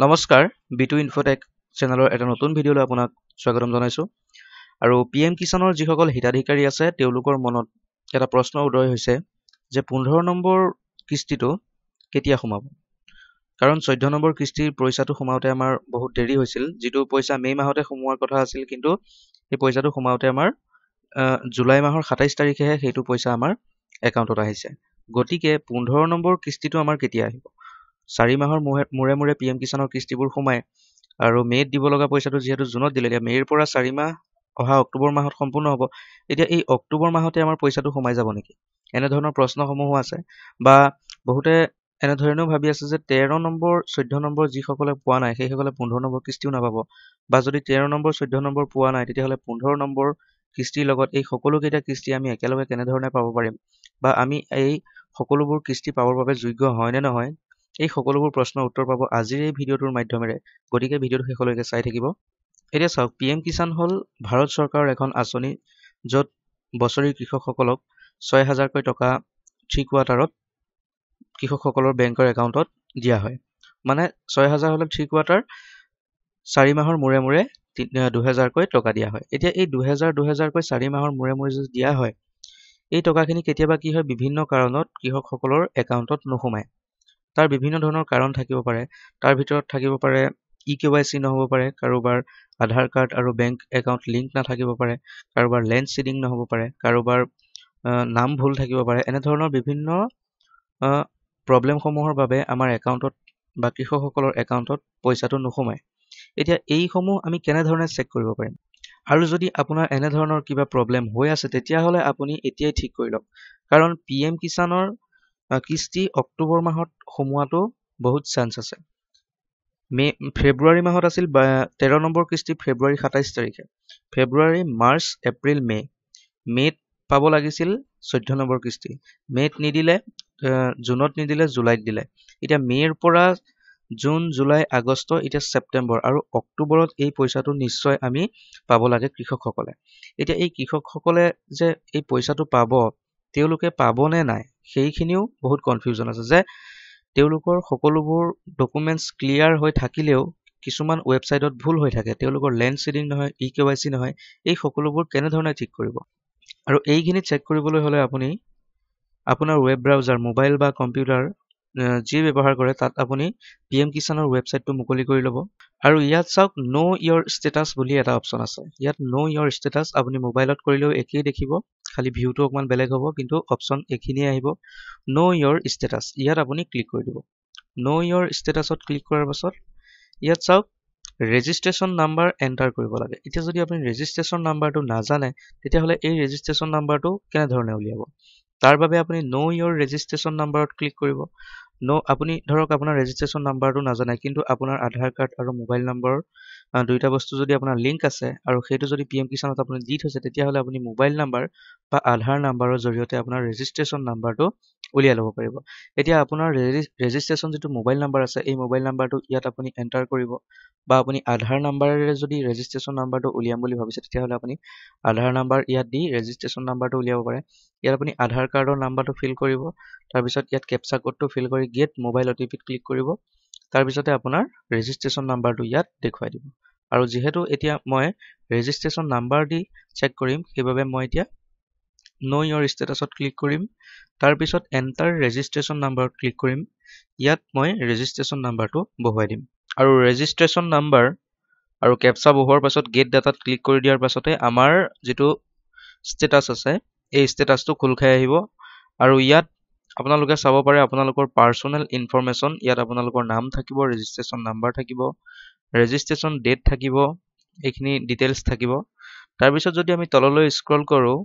নমস্কাৰ বিটু ইনফটেক চেনেলৰ এটা নতুন ভিডিঅ'লৈ আপোনাক স্বাগতম জনাইছোঁ আৰু পি এম কিষাণৰ যিসকল হিতাধিকাৰী আছে তেওঁলোকৰ মনত এটা প্ৰশ্ন উদয় হৈছে যে পোন্ধৰ নম্বৰ কিস্তিটো কেতিয়া সোমাব কাৰণ চৈধ্য নম্বৰ কিস্তিৰ পইচাটো সোমাওঁতে আমাৰ বহুত দেৰি হৈছিল যিটো পইচা মে' মাহতে সোমোৱাৰ কথা আছিল কিন্তু সেই পইচাটো সোমাওঁতে আমাৰ জুলাই মাহৰ সাতাইছ তাৰিখেহে সেইটো পইচা আমাৰ একাউণ্টত আহিছে গতিকে পোন্ধৰ নম্বৰ কিস্তিটো আমাৰ কেতিয়া আহিব চাৰি মাহৰ মূৰে মূৰে মূৰে পি এম কিষাণৰ কিস্তিবোৰ সোমায় আৰু মে'ত দিব লগা পইচাটো যিহেতু জুনত দিলে এতিয়া মে'ৰ পৰা চাৰি মাহ অহা অক্টোবৰ মাহত সম্পূৰ্ণ হ'ব এতিয়া এই অক্টোবৰ মাহতে আমাৰ পইচাটো সোমাই যাব নেকি এনেধৰণৰ প্ৰশ্নসমূহো আছে বা বহুতে এনেধৰণেও ভাবি আছে যে তেৰ নম্বৰ চৈধ্য নম্বৰ যিসকলে পোৱা নাই সেইসকলে পোন্ধৰ নম্বৰ কিস্তিও নাপাব বা যদি তেৰ নম্বৰ চৈধ্য নম্বৰ পোৱা নাই তেতিয়াহ'লে পোন্ধৰ নম্বৰ কিস্তিৰ লগত এই সকলোকেইটা কিস্তি আমি একেলগে কেনেধৰণে পাব পাৰিম বা আমি এই সকলোবোৰ কিস্তি পাবৰ বাবে যোগ্য হয়নে নহয় এই সকলোবোৰ প্ৰশ্নৰ উত্তৰ পাব আজিৰ এই ভিডিঅ'টোৰ মাধ্যমেৰে গতিকে ভিডিঅ'টো শেষলৈকে চাই থাকিব এতিয়া চাওক পি এম কিষাণ হ'ল ভাৰত চৰকাৰৰ এখন আঁচনি য'ত বছৰি কৃষকসকলক ছয় হাজাৰকৈ টকা থ্ৰী কোৱাৰ্টাৰত কৃষকসকলৰ বেংকৰ একাউণ্টত দিয়া হয় মানে ছয় হাজাৰ হ'লে থ্ৰী কোৱাৰ্টাৰ চাৰি মাহৰ মূৰে মূৰে দুহেজাৰকৈ টকা দিয়া হয় এতিয়া এই দুহেজাৰ দুহেজাৰকৈ চাৰি মাহৰ মূৰে মূৰে যদি দিয়া হয় এই টকাখিনি কেতিয়াবা কি হয় বিভিন্ন কাৰণত কৃষকসকলৰ একাউণ্টত নোসোমায় তাৰ বিভিন্ন ধৰণৰ কাৰণ থাকিব পাৰে তাৰ ভিতৰত থাকিব পাৰে ই কে ৱাই চি নহ'ব পাৰে কাৰোবাৰ আধাৰ কাৰ্ড আৰু বেংক একাউণ্ট লিংক নাথাকিব পাৰে কাৰোবাৰ লেণ্ড শ্বেডিং নহ'ব পাৰে কাৰোবাৰ নাম ভুল থাকিব পাৰে এনেধৰণৰ বিভিন্ন প্ৰব্লেমসমূহৰ বাবে আমাৰ একাউণ্টত বা কৃষকসকলৰ একাউণ্টত পইচাটো নোসোমায় এতিয়া এইসমূহ আমি কেনেধৰণে চেক কৰিব পাৰিম আৰু যদি আপোনাৰ এনেধৰণৰ কিবা প্ৰব্লেম হৈ আছে তেতিয়াহ'লে আপুনি এতিয়াই ঠিক কৰি লওক কাৰণ পি এম কিষাণৰ কিস্তি অক্টোবৰ মাহত সোমোৱাটো বহুত চান্স আছে মে ফেব্ৰুৱাৰী মাহত আছিল তেৰ নম্বৰ কিস্তি ফেব্ৰুৱাৰী সাতাইছ তাৰিখে ফেব্ৰুৱাৰী মাৰ্চ এপ্ৰিল মে' মে'ত পাব লাগিছিল চৈধ্য নম্বৰ কিস্তি মে'ত নিদিলে জুনত নিদিলে জুলাইত দিলে এতিয়া মে'ৰ পৰা জুন জুলাই আগষ্ট এতিয়া ছেপ্টেম্বৰ আৰু অক্টোবৰত এই পইচাটো নিশ্চয় আমি পাব লাগে কৃষকসকলে এতিয়া এই কৃষকসকলে যে এই পইচাটো পাব তেওঁলোকে পাবনে নাই সেইখিনিও বহুত কনফিউজন আছে যে তেওঁলোকৰ সকলোবোৰ ডকুমেণ্টছ ক্লিয়াৰ হৈ থাকিলেও কিছুমান ৱেবছাইটত ভুল হৈ থাকে তেওঁলোকৰ লেণ্ড শ্বেডিং নহয় ই কে ৱাই চি নহয় এই সকলোবোৰ কেনেধৰণে ঠিক কৰিব আৰু এইখিনি চেক কৰিবলৈ হ'লে আপুনি আপোনাৰ ৱেব ব্ৰাউজাৰ মোবাইল বা কম্পিউটাৰ যি ব্যৱহাৰ কৰে তাত আপুনি পি এম কিষাণৰ ৱেবছাইটটো মুকলি কৰি ল'ব আৰু ইয়াত চাওক ন' ইয়'ৰ ষ্টেটাছ বুলি এটা অপশ্যন আছে ইয়াত ন' ইয়'ৰ ষ্টেটাছ আপুনি মোবাইলত কৰিলেও একেই দেখিব খালী ভিউটো অকণমান বেলেগ হ'ব কিন্তু অপশ্যন এইখিনিয়ে আহিব ন' ইয়ৰ ষ্টেটাছ ইয়াত আপুনি ক্লিক কৰি দিব ন' ইয়ৰ ষ্টেটাছত ক্লিক কৰাৰ পাছত ইয়াত চাওক ৰেজিষ্ট্ৰেশ্যন নাম্বাৰ এণ্টাৰ কৰিব লাগে এতিয়া যদি আপুনি ৰেজিষ্ট্ৰেশ্যন নাম্বাৰটো নাজানে তেতিয়াহ'লে এই ৰেজিষ্ট্ৰেশ্যন নাম্বাৰটো কেনেধৰণে উলিয়াব তাৰ বাবে আপুনি ন' ইয়ৰ ৰেজিষ্ট্ৰেশ্যন নাম্বাৰত ক্লিক কৰিব ন' আপুনি ধৰক আপোনাৰ ৰেজিষ্ট্ৰেশ্যন নাম্বাৰটো নাজানে কিন্তু আপোনাৰ আধাৰ কাৰ্ড আৰু মোবাইল নম্বৰ দুইটা বস্তু যদি আপোনাৰ লিংক আছে আৰু সেইটো যদি পি এম কিষাণত আপুনি দি থৈছে তেতিয়াহ'লে আপুনি মোবাইল নাম্বাৰ বা আধাৰ নাম্বাৰৰ জৰিয়তে আপোনাৰ ৰেজিষ্ট্ৰেশ্যন নাম্বাৰটো উলিয়াই ল'ব পাৰিব এতিয়া আপোনাৰ ৰেজিষ্ট্ৰেশ্যন যিটো মোবাইল নাম্বাৰ আছে এই মোবাইল নাম্বাৰটো ইয়াত আপুনি এণ্টাৰ কৰিব বা আপুনি আধাৰ নাম্বাৰেৰে যদি ৰেজিষ্ট্ৰেশ্যন নাম্বাৰটো উলিয়াম বুলি ভাবিছে তেতিয়াহ'লে আপুনি আধাৰ নাম্বাৰ ইয়াত দি ৰেজিষ্ট্ৰেশ্যন নাম্বাৰটো উলিয়াব পাৰে ইয়াত আপুনি আধাৰ কাৰ্ডৰ নাম্বাৰটো ফিল কৰিব তাৰপিছত ইয়াত কেপচা কোডটো ফিল কৰি গেট মোবাইল অ টি পিত ক্লিক কৰিব তাৰপিছতে আপোনাৰ ৰেজিষ্ট্ৰেশ্যন নাম্বাৰটো ইয়াত দেখুৱাই দিব আৰু যিহেতু এতিয়া মই ৰেজিষ্ট্ৰেশ্যন নাম্বাৰ দি চেক কৰিম সেইবাবে মই এতিয়া নো ইয়ৰ ষ্টেটাছত ক্লিক কৰিম তাৰপিছত এণ্টাৰ ৰেজিষ্ট্ৰেশ্যন নাম্বাৰত ক্লিক কৰিম ইয়াত মই ৰেজিষ্ট্ৰেশ্যন নাম্বাৰটো বহুৱাই দিম আৰু ৰেজিষ্ট্ৰেশ্যন নাম্বাৰ আৰু কেপচা বহোৱাৰ পাছত গেট ডাটাত ক্লিক কৰি দিয়াৰ পাছতে আমাৰ যিটো ষ্টেটাছ আছে এই ষ্টেটাছটো খোল খাই আহিব আৰু ইয়াত আপোনালোকে চাব পাৰে আপোনালোকৰ পাৰ্চনেল ইনফৰমেশ্যন ইয়াত আপোনালোকৰ নাম থাকিব ৰেজিষ্ট্ৰেশ্যন নাম্বাৰ থাকিব ৰেজিষ্ট্ৰেশ্যন ডেট থাকিব এইখিনি ডিটেইলছ থাকিব তাৰপিছত যদি আমি তললৈ স্ক্ৰল কৰোঁ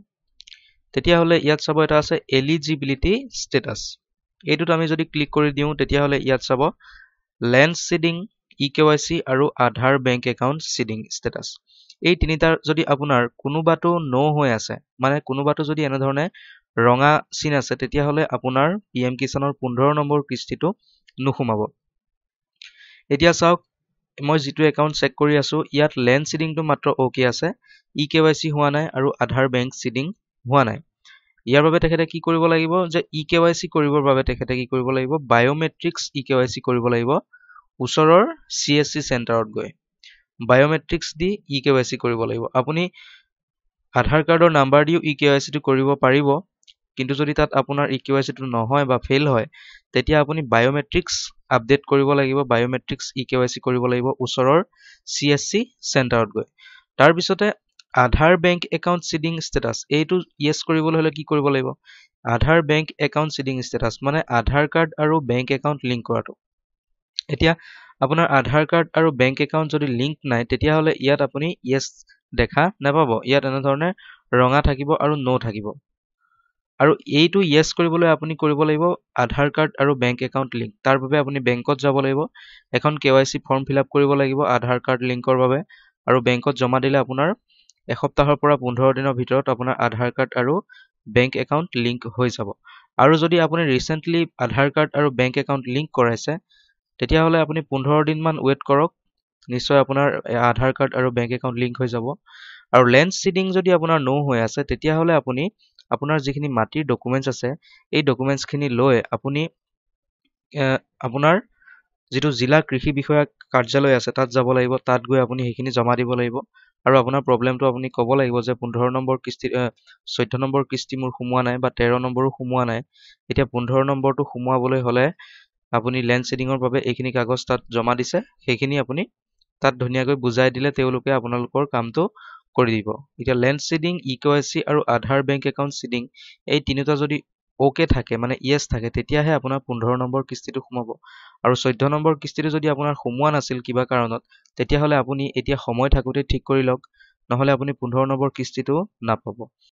তেতিয়াহ'লে ইয়াত চাব এটা আছে এলিজিবিলিটি ষ্টেটাছ এইটোত আমি যদি ক্লিক কৰি দিওঁ তেতিয়াহ'লে ইয়াত চাব লেন্স চিডিং ই কে আৰু Aadhaar bank account seeding status এই তিনিটাৰ যদি আপোনাৰ কোনোবাটো ন' হৈ আছে মানে কোনোবাটো যদি এনেধৰণে ৰঙা চিন আছে তেতিয়াহ'লে আপোনাৰ পি এম কিষাণৰ পোন্ধৰ নম্বৰ কিস্তিটো নুসুমাব এতিয়া চাওক মই যিটো একাউণ্ট চেক কৰি আছোঁ ইয়াত লেণ্ড চিডিংটো মাত্ৰ অ'কে আছে ই কে ৱাই চি হোৱা নাই আৰু আধাৰ বেংক চিডিং হোৱা নাই ইয়াৰ বাবে তেখেতে কি কৰিব লাগিব যে ই কে ৱাই চি কৰিবৰ বাবে তেখেতে কি কৰিব লাগিব biometrics E K Y C কৰিব লাগিব ওচৰৰ চি এছ চি চেণ্টাৰত গৈ বায়'মেট্ৰিক্স দি ই কে ৱাই চি কৰিব লাগিব আপুনি আধাৰ কাৰ্ডৰ নাম্বাৰ দিও ই কে ৱাই চিটো কৰিব পাৰিব কিন্তু যদি তাত আপোনাৰ ই কিউ আই চিটো নহয় বা ফেইল হয় তেতিয়া আপুনি বায়োমেট্ৰিক্স আপডেট কৰিব লাগিব বায়োমেট্ৰিক্স ই কিউ আই চি কৰিব লাগিব ওচৰৰ চি এছ চি চেণ্টাৰত গৈ তাৰপিছতে Aadhaar bank account seeding status এইটো য়েছ কৰিবলৈ হ'লে কি কৰিব লাগিব Aadhaar bank account seeding status মানে আধাৰ কাৰ্ড আৰু বেংক একাউণ্ট লিংক কৰাটো এতিয়া আপোনাৰ আধাৰ কাৰ্ড আৰু বেংক একাউণ্ট যদি লিংক নাই তেতিয়াহ'লে ইয়াত আপুনি য়েছ দেখা নাপাব ইয়াত এনেধৰণে ৰঙা থাকিব আৰু ন' থাকিব আৰু এইটো য়েছ কৰিবলৈ আপুনি কৰিব লাগিব আধাৰ কাৰ্ড আৰু বেংক একাউণ্ট লিংক তাৰ বাবে আপুনি বেংকত যাব লাগিব এখন K Y C form fill up কৰিব লাগিব আধাৰ কাৰ্ড লিংকৰ বাবে আৰু বেংকত জমা দিলে আপোনাৰ এসপ্তাহৰ পৰা পোন্ধৰ দিনৰ ভিতৰত আপোনাৰ আধাৰ কাৰ্ড আৰু বেংক একাউণ্ট লিংক হৈ যাব আৰু যদি আপুনি ৰিচেণ্টলি আধাৰ কাৰ্ড আৰু বেংক একাউণ্ট লিংক কৰাইছে তেতিয়াহ'লে আপুনি পোন্ধৰ দিনমান ৱেইট কৰক নিশ্চয় আপোনাৰ আধাৰ কাৰ্ড আৰু বেংক একাউণ্ট লিংক হৈ যাব আৰু লেণ্ড শ্বিডিং যদি আপোনাৰ ন' হৈ আছে তেতিয়াহ'লে আপুনি আপোনাৰ যিখিনি মাটিৰ ডকুমেণ্টছ আছে এই ডকুমেণ্টছখিনি লৈ আপুনি আপোনাৰ যিটো জিলা কৃষি বিষয়া কাৰ্যালয় আছে তাত যাব লাগিব তাত গৈ আপুনি সেইখিনি জমা দিব লাগিব আৰু আপোনাৰ প্ৰব্লেমটো আপুনি ক'ব লাগিব যে পোন্ধৰ নম্বৰ কিস্তি চৈধ্য নম্বৰ কিস্তি মোৰ সোমোৱা নাই বা তেৰ নম্বৰো সোমোৱা নাই এতিয়া পোন্ধৰ নম্বৰটো সোমোৱাবলৈ হ'লে আপুনি লেণ্ড শ্বেডিঙৰ বাবে এইখিনি কাগজ তাত জমা দিছে সেইখিনি আপুনি তাত ধুনীয়াকৈ বুজাই দিলে তেওঁলোকে আপোনালোকৰ কামটো কৰি দিব এতিয়া লেন চিডিং ইকোৱাইচি আৰু আধাৰ বেংক একাউণ্ট চিডিং এই তিনিওটা যদি অ'কে থাকে মানে ইয়েছ থাকে তেতিয়াহে আপোনাৰ পোন্ধৰ নম্বৰ কিস্তিটো সোমাব আৰু চৈধ্য নম্বৰ কিস্তিটো যদি আপোনাৰ সোমোৱা নাছিল কিবা কাৰণত তেতিয়াহ'লে আপুনি এতিয়া সময় থাকোঁতে ঠিক কৰি লওক নহ'লে আপুনি পোন্ধৰ নম্বৰ কিস্তিটো নাপাব